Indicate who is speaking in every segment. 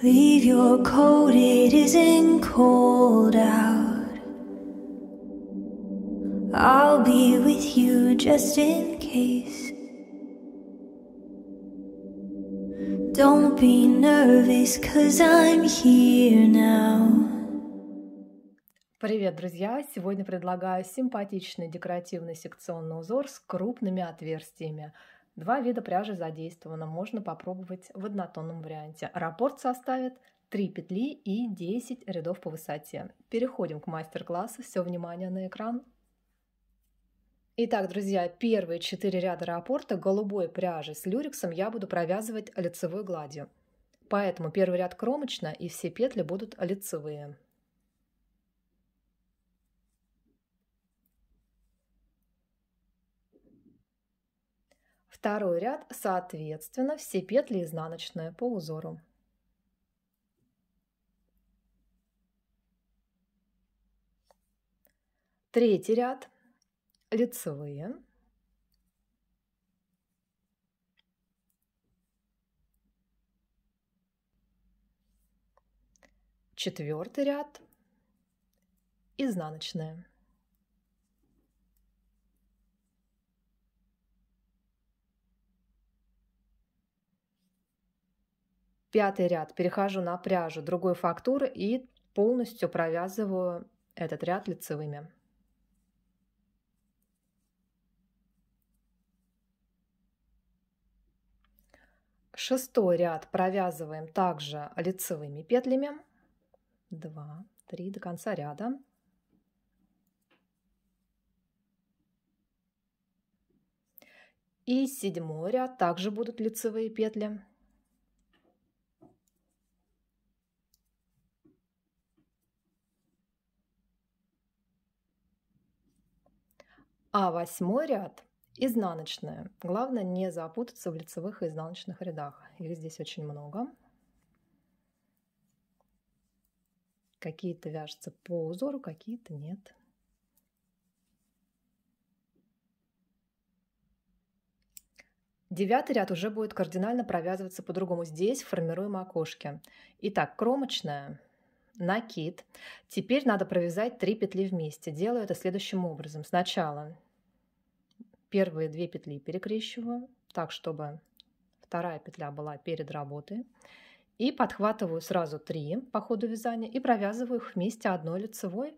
Speaker 1: Leave your coat, it isn't cold out. I'll be with you just in case. Don't be nervous, cause I'm here now. Привет, друзья! Сегодня предлагаю симпатичный декоративный секционный узор с крупными отверстиями – Два вида пряжи задействовано, можно попробовать в однотонном варианте. Раппорт составит 3 петли и 10 рядов по высоте. Переходим к мастер-классу, все внимание на экран. Итак, друзья, первые 4 ряда раппорта голубой пряжи с люрексом я буду провязывать лицевой гладью. Поэтому первый ряд кромочно и все петли будут лицевые. Второй ряд, соответственно, все петли изнаночные по узору. Третий ряд лицевые. Четвертый ряд изнаночные. Пятый ряд перехожу на пряжу другой фактуры и полностью провязываю этот ряд лицевыми. Шестой ряд провязываем также лицевыми петлями. 2, 3 до конца ряда. И седьмой ряд также будут лицевые петли. А восьмой ряд изнаночная. Главное не запутаться в лицевых и изнаночных рядах. Их здесь очень много. Какие-то вяжутся по узору, какие-то нет. Девятый ряд уже будет кардинально провязываться по-другому. Здесь формируем окошки. Итак, кромочная – накид. Теперь надо провязать 3 петли вместе. Делаю это следующим образом. Сначала первые две петли перекрещиваю, так, чтобы вторая петля была перед работой. И подхватываю сразу 3 по ходу вязания и провязываю их вместе одной лицевой,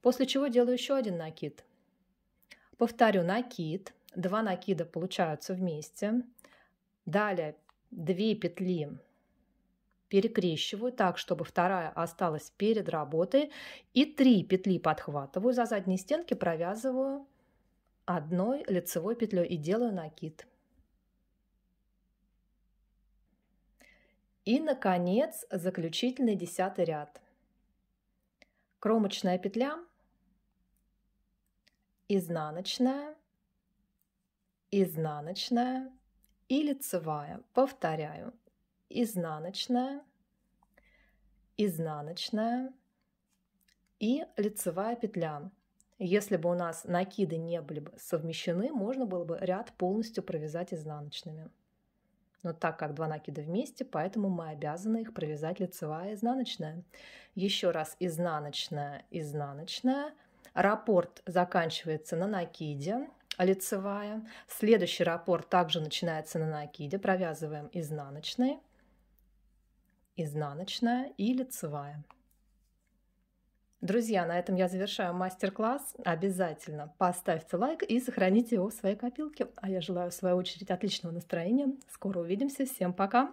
Speaker 1: после чего делаю еще один накид. Повторю накид. Два накида получаются вместе. Далее 2 петли перекрещиваю так, чтобы вторая осталась перед работой, и три петли подхватываю за задние стенки, провязываю одной лицевой петлей и делаю накид. И, наконец, заключительный десятый ряд. Кромочная петля, изнаночная, изнаночная и лицевая. Повторяю изнаночная, изнаночная и лицевая петля. Если бы у нас накиды не были бы совмещены, можно было бы ряд полностью провязать изнаночными. Но так как два накида вместе, поэтому мы обязаны их провязать лицевая и изнаночная. Еще раз изнаночная, изнаночная. Раппорт заканчивается на накиде, лицевая. Следующий раппорт также начинается на накиде, провязываем изнаночный изнаночная и лицевая. Друзья, на этом я завершаю мастер-класс. Обязательно поставьте лайк и сохраните его в своей копилке. А я желаю, в свою очередь, отличного настроения. Скоро увидимся. Всем пока!